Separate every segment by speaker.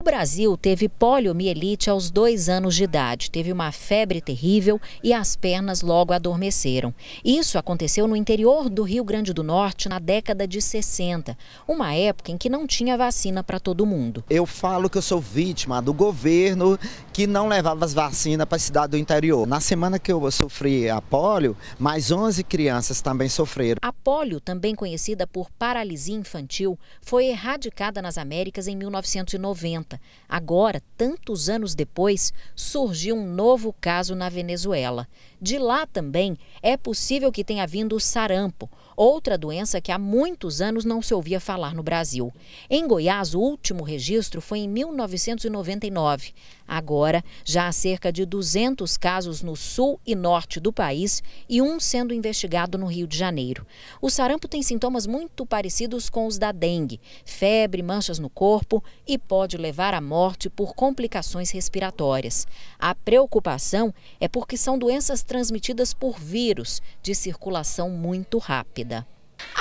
Speaker 1: O Brasil teve poliomielite aos dois anos de idade, teve uma febre terrível e as pernas logo adormeceram. Isso aconteceu no interior do Rio Grande do Norte na década de 60, uma época em que não tinha vacina para todo mundo.
Speaker 2: Eu falo que eu sou vítima do governo que não levava as vacinas para a cidade do interior. Na semana que eu sofri a polio, mais 11 crianças também sofreram. A
Speaker 1: polio, também conhecida por paralisia infantil, foi erradicada nas Américas em 1990. 90. Agora, tantos anos depois, surgiu um novo caso na Venezuela. De lá também é possível que tenha vindo o sarampo, outra doença que há muitos anos não se ouvia falar no Brasil. Em Goiás, o último registro foi em 1999. Agora, já há cerca de 200 casos no sul e norte do país e um sendo investigado no Rio de Janeiro. O sarampo tem sintomas muito parecidos com os da dengue: febre, manchas no corpo e pode levar levar à morte por complicações respiratórias. A preocupação é porque são doenças transmitidas por vírus de circulação muito rápida.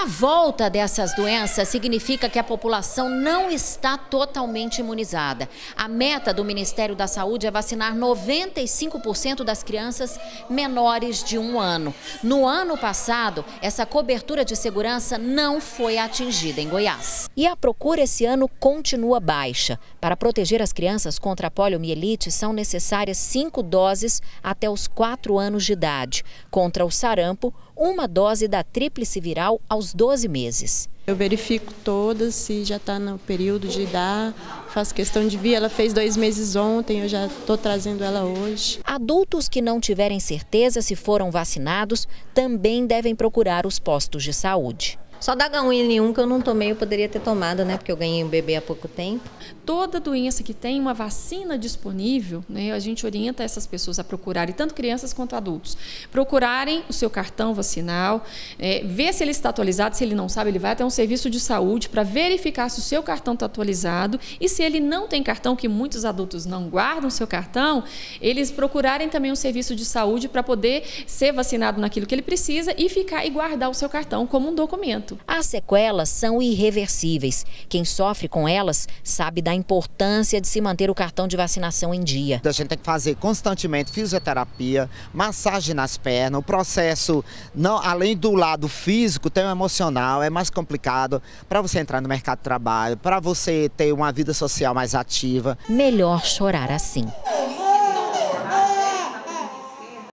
Speaker 1: A volta dessas doenças significa que a população não está totalmente imunizada. A meta do Ministério da Saúde é vacinar 95% das crianças menores de um ano. No ano passado, essa cobertura de segurança não foi atingida em Goiás. E a procura esse ano continua baixa. Para proteger as crianças contra a poliomielite, são necessárias cinco doses até os quatro anos de idade. Contra o sarampo, uma dose da tríplice viral aos últimos 12 meses. Eu verifico todas, se já está no período de dar, faço questão de vir. Ela fez dois meses ontem, eu já estou trazendo ela hoje. Adultos que não tiverem certeza se foram vacinados também devem procurar os postos de saúde. Só da H1N1 que eu não tomei, eu poderia ter tomado, né? Porque eu ganhei um bebê há pouco tempo.
Speaker 3: Toda doença que tem uma vacina disponível, né? A gente orienta essas pessoas a procurarem, tanto crianças quanto adultos, procurarem o seu cartão vacinal, é, ver se ele está atualizado, se ele não sabe, ele vai até um serviço de saúde para verificar se o seu cartão está atualizado e se ele não tem cartão, que muitos adultos não guardam o seu cartão, eles procurarem também um serviço de saúde para poder ser vacinado naquilo que ele precisa e ficar e guardar o seu cartão como um documento. As
Speaker 1: sequelas são irreversíveis. Quem sofre com elas sabe da importância
Speaker 2: de se manter o cartão de vacinação em dia. A gente tem que fazer constantemente fisioterapia, massagem nas pernas, o processo, não, além do lado físico, tem o emocional, é mais complicado para você entrar no mercado de trabalho, para você ter uma vida social mais ativa. Melhor chorar assim.